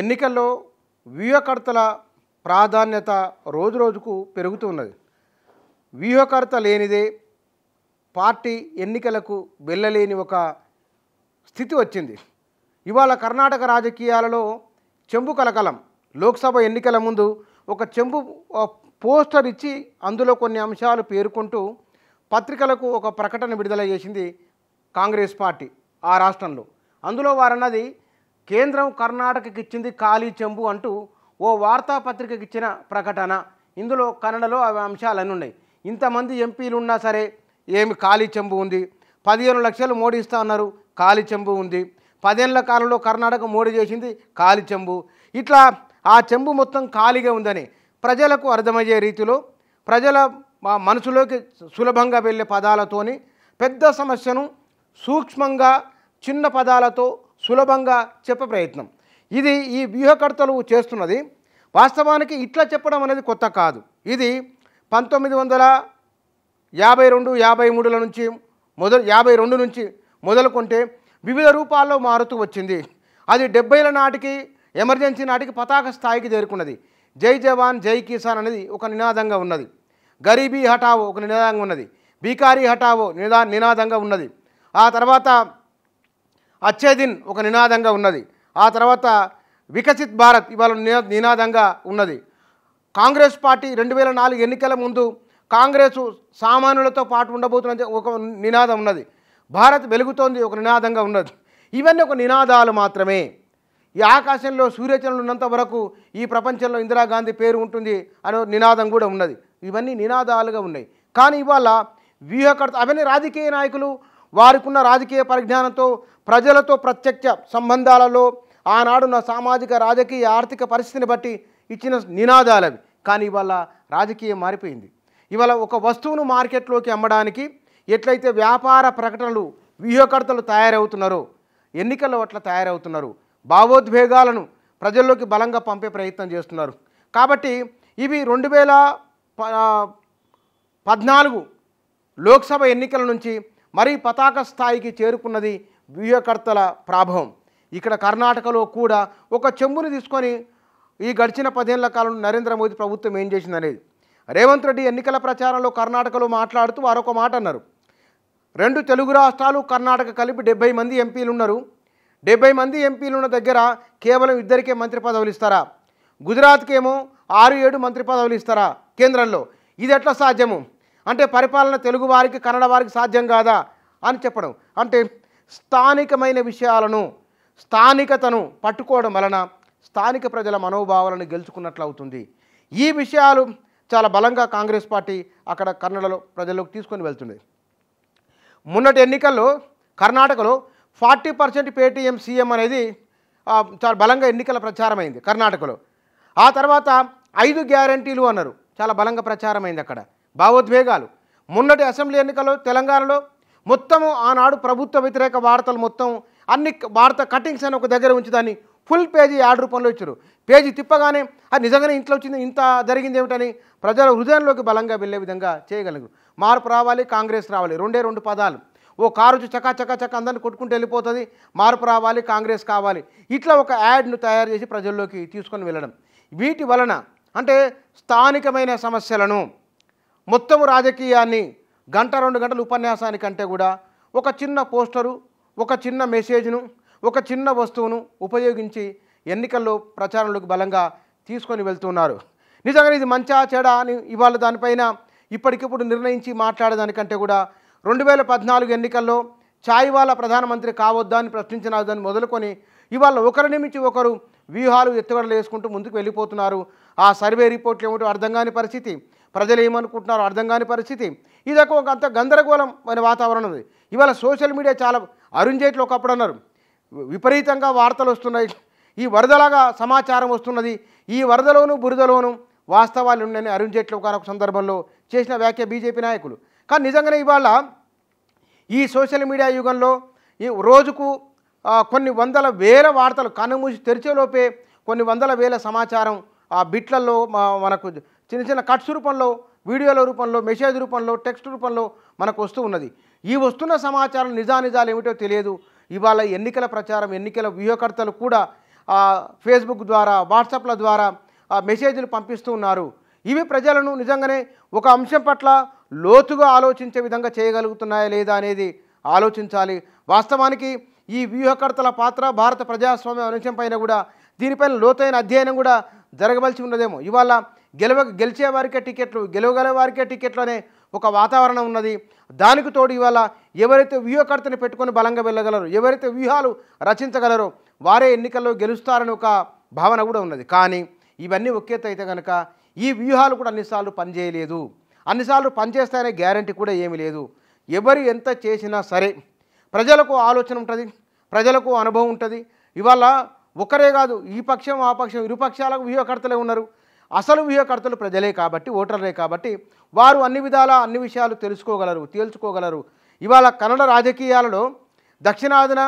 ఎన్నికల్లో వ్యూహకర్తల ప్రాధాన్యత రోజురోజుకు పెరుగుతున్నది వ్యూహకర్త లేనిదే పార్టీ ఎన్నికలకు వెళ్ళలేని ఒక స్థితి వచ్చింది ఇవాళ కర్ణాటక రాజకీయాలలో చెంబు కలకలం లోక్సభ ఎన్నికల ముందు ఒక చెంబు పోస్టర్ ఇచ్చి అందులో కొన్ని అంశాలు పేర్కొంటూ పత్రికలకు ఒక ప్రకటన విడుదల చేసింది కాంగ్రెస్ పార్టీ ఆ రాష్ట్రంలో అందులో వారన్నది కేంద్రం కర్ణాటకకి ఇచ్చింది ఖాళీ చెంబు అంటూ ఓ వార్తాపత్రికకి ఇచ్చిన ప్రకటన ఇందులో కన్నడలో అవి అంశాలన్నీ ఉన్నాయి ఇంతమంది ఎంపీలు ఉన్నా సరే ఏమి ఖాళీ చెంబు ఉంది పదిహేను లక్షలు మోడీ ఇస్తా ఉన్నారు ఖాళీ చెంబు ఉంది పదేళ్ల కాలంలో కర్ణాటక మోడీ చేసింది ఖాళీ చెంబు ఇట్లా ఆ చెంబు మొత్తం ఖాళీగా ఉందని ప్రజలకు అర్థమయ్యే రీతిలో ప్రజల మనసులోకి సులభంగా వెళ్ళే పదాలతోని పెద్ద సమస్యను సూక్ష్మంగా చిన్న పదాలతో సులభంగా చెప్ప ప్రయత్నం ఇది ఈ వ్యూహకర్తలు చేస్తున్నది వాస్తవానికి ఇట్లా చెప్పడం అనేది కొత్త కాదు ఇది పంతొమ్మిది వందల యాభై రెండు యాభై మూడుల నుంచి మొదలు యాభై రెండు నుంచి మొదలుకుంటే వివిధ రూపాల్లో మారుతూ వచ్చింది అది డెబ్బైల నాటికి ఎమర్జెన్సీ నాటికి పతాక స్థాయికి చేరుకున్నది జై జవాన్ జై కిసాన్ అనేది ఒక నినాదంగా ఉన్నది గరీబీ హఠావో ఒక నినాదంగా ఉన్నది బీకారీ హఠావో నినా నినాదంగా ఉన్నది ఆ తర్వాత అచ్చేదిన్ ఒక నినాదంగా ఉన్నది ఆ తర్వాత వికసిత్ భారత్ ఇవాళ నినాదంగా ఉన్నది కాంగ్రెస్ పార్టీ రెండు వేల నాలుగు ఎన్నికల ముందు కాంగ్రెస్ సామాన్యులతో పాటు ఉండబోతున్న ఒక నినాదం ఉన్నది భారత్ వెలుగుతోంది ఒక నినాదంగా ఉన్నది ఇవన్నీ ఒక నినాదాలు మాత్రమే ఈ ఆకాశంలో సూర్యచంద్రులు ఉన్నంత వరకు ఈ ప్రపంచంలో ఇందిరాగాంధీ పేరు ఉంటుంది అనే నినాదం కూడా ఉన్నది ఇవన్నీ నినాదాలుగా ఉన్నాయి కానీ ఇవాళ వ్యూహకర్త అవన్నీ రాజకీయ నాయకులు వారికున్న రాజకీయ పరిజ్ఞానంతో ప్రజలతో ప్రత్యక్ష సంబంధాలలో ఆనాడున్న సామాజిక రాజకీయ ఆర్థిక పరిస్థితిని బట్టి ఇచ్చిన నినాదాలవి కానీ ఇవాళ రాజకీయం మారిపోయింది ఇవాళ ఒక వస్తువును మార్కెట్లోకి అమ్మడానికి ఎట్లయితే వ్యాపార ప్రకటనలు వ్యూహకర్తలు తయారవుతున్నారో ఎన్నికల్లో అట్లా తయారవుతున్నారు భావోద్వేగాలను ప్రజల్లోకి బలంగా పంపే ప్రయత్నం చేస్తున్నారు కాబట్టి ఇవి రెండు వేల పద్నాలుగు లోక్సభ ఎన్నికల నుంచి మరీ పతాక స్థాయికి చేరుకున్నది వ్యూహకర్తల ప్రాభవం ఇక్కడ కర్ణాటకలో కూడా ఒక చెంబుని తీసుకొని ఈ గడిచిన పదేళ్ల కాలంలో నరేంద్ర మోదీ ప్రభుత్వం ఏం చేసిందనేది రేవంత్ రెడ్డి ఎన్నికల ప్రచారంలో కర్ణాటకలో మాట్లాడుతూ వారొక మాట అన్నారు రెండు తెలుగు రాష్ట్రాలు కర్ణాటక కలిపి డెబ్బై మంది ఎంపీలు ఉన్నారు డెబ్బై మంది ఎంపీలు ఉన్న దగ్గర కేవలం ఇద్దరికే మంత్రి పదవులు ఇస్తారా గుజరాత్కేమో ఆరు ఏడు మంత్రి పదవులు ఇస్తారా కేంద్రంలో ఇది ఎట్లా సాధ్యము అంటే పరిపాలన తెలుగు వారికి కన్నడ వారికి సాధ్యం కాదా అని చెప్పడం అంటే స్థానికమైన విషయాలను స్థానికతను పట్టుకోవడం వలన స్థానిక ప్రజల మనోభావాలను గెలుచుకున్నట్లు అవుతుంది ఈ విషయాలు చాలా బలంగా కాంగ్రెస్ పార్టీ అక్కడ కన్నడలో ప్రజల్లోకి తీసుకొని వెళ్తుంది మొన్నటి ఎన్నికల్లో కర్ణాటకలో ఫార్టీ పర్సెంట్ పేటీఎం సీఎం అనేది చాలా బలంగా ఎన్నికల ప్రచారమైంది కర్ణాటకలో ఆ తర్వాత ఐదు గ్యారంటీలు అన్నారు చాలా బలంగా ప్రచారమైంది అక్కడ భావోద్వేగాలు మొన్నటి అసెంబ్లీ ఎన్నికలు తెలంగాణలో మొత్తం ఆనాడు ప్రభుత్వ వ్యతిరేక వార్తలు మొత్తం అన్ని వార్త కటింగ్స్ అని ఒక దగ్గర ఉంచుదాన్ని ఫుల్ పేజీ యాడ్ రూపంలో ఇచ్చారు పేజీ తిప్పగానే అది నిజంగానే ఇంట్లో వచ్చింది ఇంత జరిగింది ఏమిటని ప్రజల హృదయంలోకి బలంగా వెళ్ళే విధంగా చేయగలరు మార్పు రావాలి కాంగ్రెస్ రావాలి రెండే రెండు పదాలు ఓ కారు వచ్చి చకా చకా చక్క అందరిని కొట్టుకుంటూ వెళ్ళిపోతుంది మార్పు రావాలి కాంగ్రెస్ కావాలి ఇట్లా ఒక యాడ్ను తయారు చేసి ప్రజల్లోకి తీసుకొని వెళ్ళడం వీటి వలన అంటే స్థానికమైన సమస్యలను మొత్తము రాజకీయాన్ని గంట రెండు గంటల ఉపన్యాసానికంటే కూడా ఒక చిన్న పోస్టరు ఒక చిన్న మెసేజ్ను ఒక చిన్న వస్తువును ఉపయోగించి ఎన్నికల్లో ప్రచారంలోకి బలంగా తీసుకొని వెళ్తున్నారు నిజంగా ఇది మంచా చెడా అని ఇవాళ దానిపైన ఇప్పటికిప్పుడు నిర్ణయించి మాట్లాడేదానికంటే కూడా రెండు వేల పద్నాలుగు ఎన్నికల్లో వాళ్ళ ప్రధానమంత్రి కావద్దా అని ప్రశ్నించినదని మొదలుకొని ఇవాళ ఒకరిని మించి ఒకరు వ్యూహాలు ఎత్తుగడలు వేసుకుంటూ ముందుకు వెళ్ళిపోతున్నారు ఆ సర్వే రిపోర్ట్లు ఏమిటో అర్థం కాని పరిస్థితి ప్రజలు ఏమనుకుంటున్నారో అర్థం కాని పరిస్థితి ఇదొక ఒక అంత గందరగోళం అనే వాతావరణం ఉంది ఇవాళ సోషల్ మీడియా చాలా అరుణ్ జైట్లు ఒకప్పుడు అన్నారు విపరీతంగా వార్తలు వస్తున్నాయి ఈ వరదలాగా సమాచారం వస్తున్నది ఈ వరదలోను బురదలోను వాస్తవాలు ఉన్నాయని అరుణ్ జైట్లీ ఒక సందర్భంలో చేసిన వ్యాఖ్య బీజేపీ నాయకులు కానీ నిజంగానే ఇవాళ ఈ సోషల్ మీడియా యుగంలో ఈ రోజుకు కొన్ని వందల వేల వార్తలు కన్నుమూసి తెరిచేలోపే కొన్ని వందల వేల సమాచారం ఆ బిట్లలో మనకు చిన్న చిన్న కట్స్ రూపంలో వీడియోల రూపంలో మెసేజ్ రూపంలో టెక్స్ట్ రూపంలో మనకు వస్తూ ఉన్నది ఈ వస్తున్న సమాచారం నిజానిజాలు ఏమిటో తెలియదు ఇవాళ ఎన్నికల ప్రచారం ఎన్నికల వ్యూహకర్తలు కూడా ఫేస్బుక్ ద్వారా వాట్సాప్ల ద్వారా మెసేజ్లు పంపిస్తూ ఉన్నారు ఇవి ప్రజలను నిజంగానే ఒక అంశం పట్ల లోతుగా ఆలోచించే విధంగా చేయగలుగుతున్నాయా లేదా అనేది ఆలోచించాలి వాస్తవానికి ఈ వ్యూహకర్తల పాత్ర భారత ప్రజాస్వామ్య అంశంపైన కూడా దీనిపైన లోతైన అధ్యయనం కూడా జరగవలసి ఉన్నదేమో ఇవాళ గెలవ గెలిచే వారికే టికెట్లు గెలవగల వారికే టికెట్లు అనే ఒక వాతావరణం ఉన్నది దానికి తోడు ఇవాళ ఎవరైతే వ్యూహకర్తని పెట్టుకొని బలంగా వెళ్ళగలరు ఎవరైతే వ్యూహాలు రచించగలరో వారే ఎన్నికల్లో గెలుస్తారని ఒక భావన కూడా ఉన్నది కానీ ఇవన్నీ ఒకేత అయితే కనుక ఈ వ్యూహాలు కూడా అన్నిసార్లు పనిచేయలేదు అన్నిసార్లు పనిచేస్తాయనే గ్యారంటీ కూడా ఏమీ లేదు ఎవరు ఎంత చేసినా సరే ప్రజలకు ఆలోచన ఉంటుంది ప్రజలకు అనుభవం ఉంటుంది ఇవాళ ఒకరే కాదు ఈ పక్షం ఆ పక్షం ఇరుపక్షాలకు వ్యూహకర్తలే ఉన్నారు అసలు వ్యూహకర్తలు ప్రజలే కాబట్టి ఓటర్లే కాబట్టి వారు అన్ని విధాల అన్ని విషయాలు తెలుసుకోగలరు తేల్చుకోగలరు ఇవాళ కన్నడ రాజకీయాలలో దక్షిణాదిన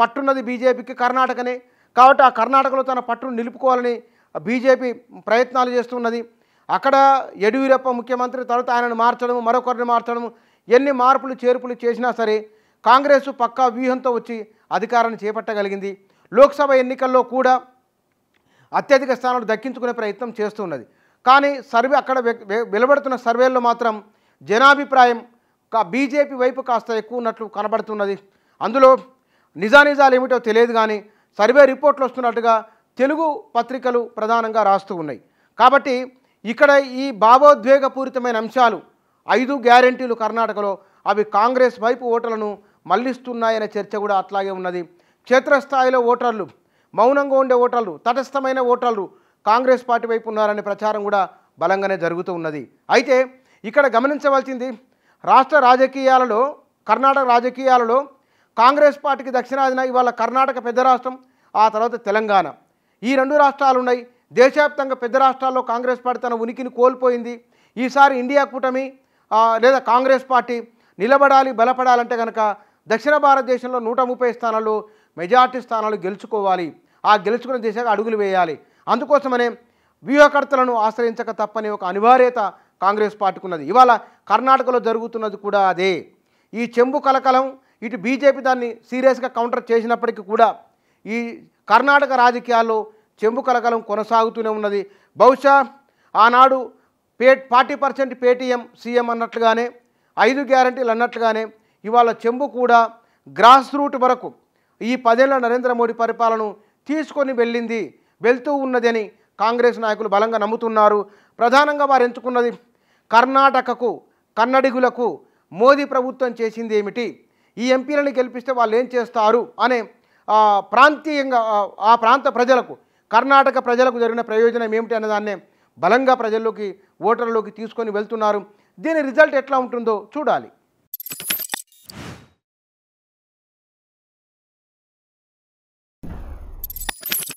పట్టున్నది బీజేపీకి కర్ణాటకనే కాబట్టి ఆ కర్ణాటకలో తన పట్టును నిలుపుకోవాలని బీజేపీ ప్రయత్నాలు చేస్తున్నది అక్కడ యడ్యూరప్ప ముఖ్యమంత్రి తర్వాత ఆయనను మార్చడము మరొకరిని మార్చడము ఎన్ని మార్పులు చేర్పులు చేసినా సరే కాంగ్రెస్ పక్కా వ్యూహంతో వచ్చి అధికారాన్ని చేపట్టగలిగింది లోక్సభ ఎన్నికల్లో కూడా అత్యధిక స్థానాలు దక్కించుకునే ప్రయత్నం చేస్తున్నది కానీ సర్వే అక్కడ వెలువడుతున్న సర్వేల్లో మాత్రం జనాభిప్రాయం బీజేపీ వైపు కాస్త ఎక్కువ ఉన్నట్లు కనబడుతున్నది అందులో నిజానిజాలు ఏమిటో తెలియదు కానీ సర్వే రిపోర్ట్లు వస్తున్నట్టుగా తెలుగు పత్రికలు ప్రధానంగా రాస్తూ ఉన్నాయి కాబట్టి ఇక్కడ ఈ భావోద్వేగపూరితమైన అంశాలు ఐదు గ్యారంటీలు కర్ణాటకలో అవి కాంగ్రెస్ వైపు ఓటర్లను మళ్లిస్తున్నాయనే చర్చ కూడా అట్లాగే ఉన్నది క్షేత్రస్థాయిలో ఓటర్లు మౌనంగా ఉండే ఓటర్లు తటస్థమైన ఓటర్లు కాంగ్రెస్ పార్టీ వైపు ఉన్నారనే ప్రచారం కూడా బలంగానే జరుగుతూ ఉన్నది అయితే ఇక్కడ గమనించవలసింది రాష్ట్ర రాజకీయాలలో కర్ణాటక రాజకీయాలలో కాంగ్రెస్ పార్టీకి దక్షిణాదిన ఇవాళ కర్ణాటక పెద్ద రాష్ట్రం ఆ తర్వాత తెలంగాణ ఈ రెండు రాష్ట్రాలు ఉన్నాయి దేశవ్యాప్తంగా పెద్ద రాష్ట్రాల్లో కాంగ్రెస్ పార్టీ తన ఉనికిని కోల్పోయింది ఈసారి ఇండియా కూటమి లేదా కాంగ్రెస్ పార్టీ నిలబడాలి బలపడాలంటే కనుక దక్షిణ భారతదేశంలో నూట ముప్పై స్థానాలు మెజార్టీ స్థానాలు గెలుచుకోవాలి ఆ గెలుచుకున్న దిశగా అడుగులు వేయాలి అందుకోసమనే వ్యూహకర్తలను ఆశ్రయించక తప్పని ఒక అనివార్యత కాంగ్రెస్ పార్టీకున్నది ఇవాళ కర్ణాటకలో జరుగుతున్నది కూడా అదే ఈ చెంబు కలకలం ఇటు బీజేపీ దాన్ని సీరియస్గా కౌంటర్ చేసినప్పటికీ కూడా ఈ కర్ణాటక రాజకీయాల్లో చెంబు కలకలం కొనసాగుతూనే ఉన్నది బహుశా ఆనాడు pay forty percent Paytm CM అన్నట్లుగానే ఐదు గ్యారంటీలు అన్నట్లుగానే ఇవాళ చెంబు కూడా గ్రాస్ రూట్ వరకు ఈ పదేళ్ల నరేంద్ర మోడీ పరిపాలన తీసుకొని వెళ్ళింది వెళ్తూ ఉన్నదని కాంగ్రెస్ నాయకులు బలంగా నమ్ముతున్నారు ప్రధానంగా వారు ఎంచుకున్నది కర్ణాటకకు కన్నడిగులకు మోదీ ప్రభుత్వం చేసింది ఏమిటి ఈ ఎంపీలను గెలిపిస్తే వాళ్ళు ఏం చేస్తారు అనే ప్రాంతీయంగా ఆ ప్రాంత ప్రజలకు కర్ణాటక ప్రజలకు జరిగిన ప్రయోజనం ఏమిటి అన్నదాన్నే బలంగా ప్రజల్లోకి ఓటర్లోకి తీసుకొని వెళ్తున్నారు దీని రిజల్ట్ ఎట్లా ఉంటుందో చూడాలి